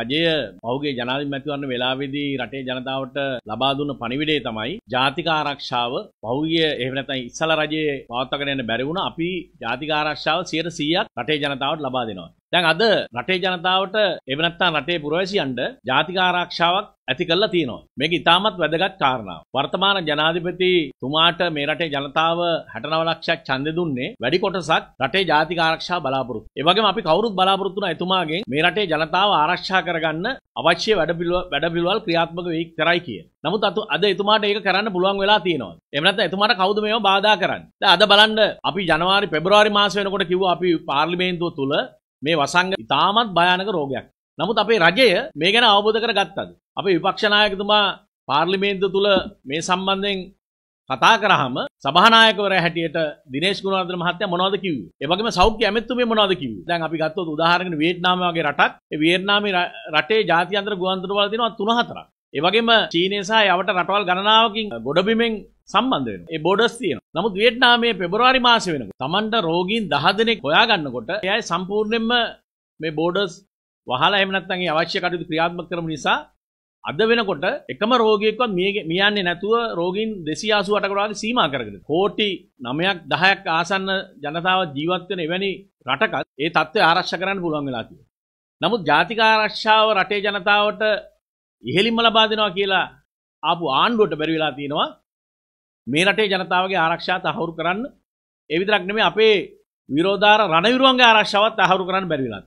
රජය පහුගේ ජනාධිපතිවරණ වේලාවේදී රටේ ජනතාවට ලබා දුන්න පණිවිඩය තමයි ජාතික ආරක්ෂාව පහුගිය එහෙම නැත්නම් ඉස්සලා රජයේ පවත්වාගෙන යන්න බැරි වුණා අපි ජාතික ආරක්ෂාව 100% රටේ ජනතාවට ලබා දෙනවා දැන් අද රටේ ජනතාවට එහෙම නැත්නම් රටේ පුරවැසියන්ට ජාතික ආරක්ෂාවක් ඇති කරලා තියෙනවා. මේක ඉතාමත් වැදගත් කාරණාවක්. වර්තමාන ජනාධිපති තුමාට මේ රටේ ජනතාව 69 ලක්ෂයක් ඡන්දෙ දුන්නේ වැඩි කොටසක් රටේ ජාතික ආරක්ෂා බලාපොරොත්තු. ඒ වගේම අපි කවුරුත් බලාපොරොත්තු වුණා එතුමාගෙන් මේ රටේ ජනතාව ආරක්ෂා කරගන්න අවශ්‍ය වැඩපිළිවෙල ක්‍රියාත්මක වෙයි කරයි කිය. නමුත් අද එතුමාට ඒක කරන්න පුළුවන් වෙලා තියෙනවා. එහෙම නැත්නම් එතුමාට කවුද මේව බාධා කරන්නේ? දැන් අද බලන්න අපි ජනවාරි පෙබරවාරි මාස වෙනකොට කිව්වා අපි පාර්ලිමේන්තුව තුල මේ වසංග ඉතාමත් භයානක රෝගයක්. නමුත් අපේ රජය මේ ගැන අවබෝධ කරගත්තද. අපේ විපක්ෂ නායකතුමා පාර්ලිමේන්තුව තුල මේ සම්බන්ධයෙන් කතා කරාම සභානායකවරයා හැටියට දිනේශ් ගුණවර්ධන මහත්තයා මොනවද කිව්වේ? ඒ වගේම සෞඛ්‍ය ඇමතිතුමිය මොනවද කිව්වේ? දැන් අපි ගත්තොත් උදාහරණයක් වියට්නාම වගේ රටක්. ඒ වියට්නාමේ රටේ ජාත්‍යන්තර ගුවන්තොටුපළ තියෙනවා 3 4ක්. ඒ වගේම චීනය සහ යවට රටවල් ගණනාවකින් ගොඩබිමෙන් සම්බන්ධ වෙන. ඒ බෝඩර්ස් තියෙනවා. නමුත් වියට්නාමයේ පෙබරවාරි මාසෙ වෙනකොට Tamanට රෝගීන් 10 දෙනෙක් හොයාගන්නකොට එයයි සම්පූර්ණයෙන්ම මේ බෝඩර්ස් වහලා එහෙම නැත්නම් ඒ අවශ්‍ය කටයුතු ක්‍රියාත්මක කරමු නිසා අද වෙනකොට එකම රෝගියෙක්වත් මියන්නේ නැතුව රෝගීන් 288කට වගේ සීමා කරගෙන කෝටි 9ක් 10ක් ආසන්න ජනතාව ජීවත් වෙන එවැනි රටක ඒ தත්ත්වය ආරක්ෂා කරන්න පුළුවන් වෙලා තියෙනවා. නමුත් ජාතික ආරක්ෂාව රටේ ජනතාවට ඉහෙලින්ම ලබා දෙනවා කියලා ආපු ආණ්ඩුවට බැරි වෙලා තියෙනවා. මේ රටේ ජනතාවගේ ආරක්ෂාව තහවුරු කරන්න ඒ විතරක් නෙමෙයි අපේ විරෝධාර රණවිරුවන්ගේ ආරක්ෂාවත් තහවුරු කරන්න බැරි වෙලා